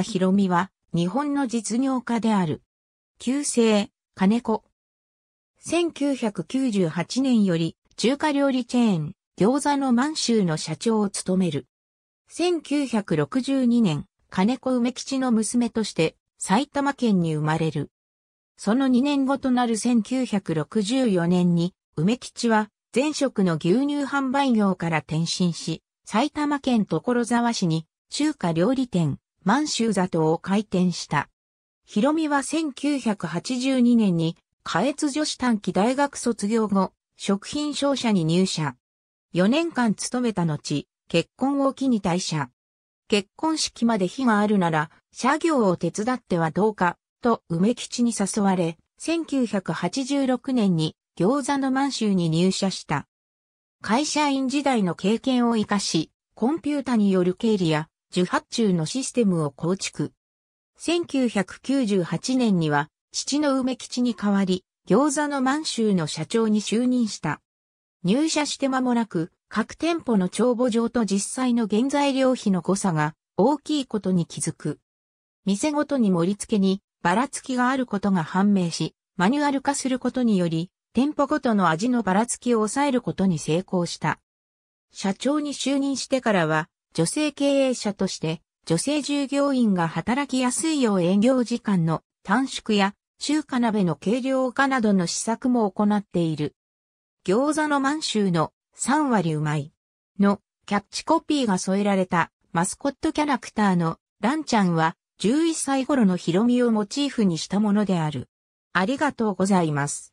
博美は、日本の実業家である。旧姓、金子。1998年より、中華料理チェーン、餃子の満州の社長を務める。1962年、金子梅吉の娘として、埼玉県に生まれる。その2年後となる1964年に、梅吉は、前職の牛乳販売業から転身し、埼玉県所沢市に、中華料理店、満州頭を開店した。ヒロミは1982年に、下越女子短期大学卒業後、食品商社に入社。4年間勤めた後、結婚を機に退社。結婚式まで日があるなら、社業を手伝ってはどうか、と梅吉に誘われ、1986年に餃子の満州に入社した。会社員時代の経験を活かし、コンピュータによる経理や受発注のシステムを構築。1998年には、父の梅吉に代わり、餃子の満州の社長に就任した。入社して間もなく、各店舗の帳簿上と実際の原材料費の誤差が大きいことに気づく。店ごとに盛り付けにばらつきがあることが判明し、マニュアル化することにより、店舗ごとの味のばらつきを抑えることに成功した。社長に就任してからは、女性経営者として、女性従業員が働きやすいよう営業時間の短縮や中華鍋の軽量化などの施策も行っている。餃子の満州の3割うまいのキャッチコピーが添えられたマスコットキャラクターのランちゃんは11歳頃のヒロミをモチーフにしたものである。ありがとうございます。